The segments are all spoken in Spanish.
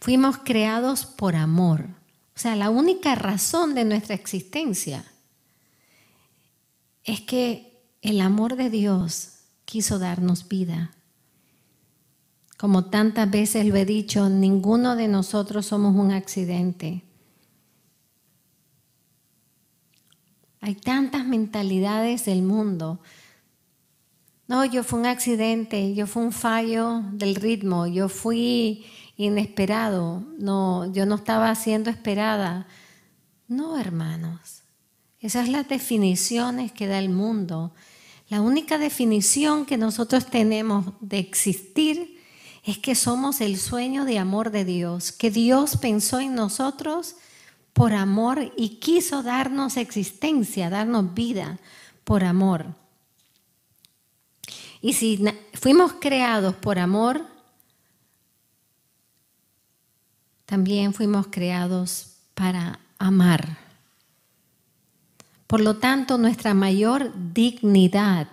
Fuimos creados por amor. O sea, la única razón de nuestra existencia es que el amor de Dios quiso darnos vida. Como tantas veces lo he dicho, ninguno de nosotros somos un accidente. Hay tantas mentalidades del mundo. No, yo fui un accidente, yo fui un fallo del ritmo, yo fui inesperado, no, yo no estaba siendo esperada. No, hermanos, esas son las definiciones que da el mundo. La única definición que nosotros tenemos de existir es que somos el sueño de amor de Dios, que Dios pensó en nosotros por amor y quiso darnos existencia, darnos vida por amor. Y si fuimos creados por amor, También fuimos creados para amar. Por lo tanto, nuestra mayor dignidad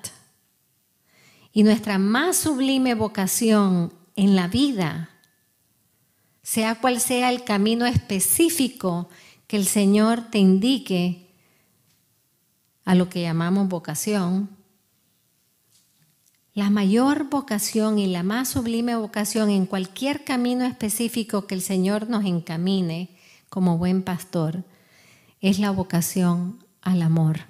y nuestra más sublime vocación en la vida, sea cual sea el camino específico que el Señor te indique a lo que llamamos vocación, la mayor vocación y la más sublime vocación en cualquier camino específico que el Señor nos encamine como buen pastor es la vocación al amor.